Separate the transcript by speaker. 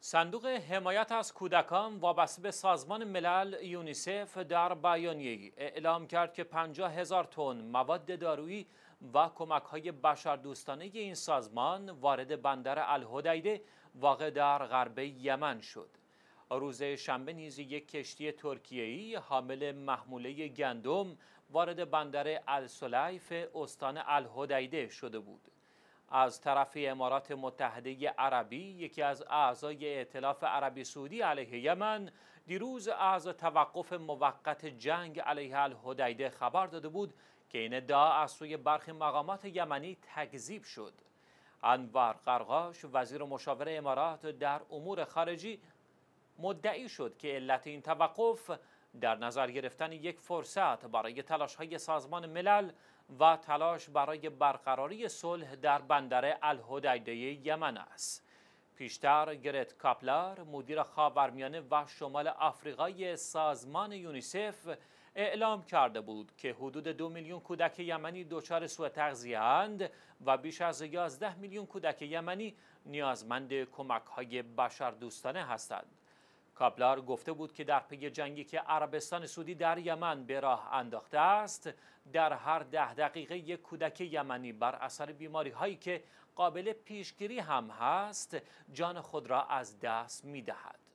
Speaker 1: صندوق حمایت از کودکان وابسته به سازمان ملل یونیسف در بیانیه‌ای اعلام کرد که 50 هزار تن مواد دارویی و کمک های بشردوستانه این سازمان وارد بندر الهدیده واقع در غرب یمن شد. روز شنبه نیز یک کشتی ترکیه‌ای حامل محموله گندم وارد بندر السلیف استان الهدیده شده بود. از طرف امارات متحده عربی یکی از اعضای ائتلاف عربی سعودی علیه یمن دیروز از توقف موقت جنگ علیه الحدیده خبر داده بود که این ادعا از سوی برخی مقامات یمنی تکذیب شد انور قرغاش، وزیر مشاور امارات در امور خارجی مدعی شد که علت این توقف در نظر گرفتن یک فرصت برای تلاش های سازمان ملل و تلاش برای برقراری صلح در بندر الهدیده یمن است. پیشتر گرت کاپلر مدیر خاورمیانه و شمال آفریقای سازمان یونیسف اعلام کرده بود که حدود دو میلیون کودک یمنی دچار سوء تغذیه اند و بیش از 11 میلیون کودک یمنی نیازمند کمک های دوستانه هستند. کابلار گفته بود که در پی جنگی که عربستان سعودی در یمن به راه انداخته است در هر ده دقیقه یک کودک یمنی بر اثر بیماری هایی که قابل پیشگیری هم هست جان خود را از دست می دهد.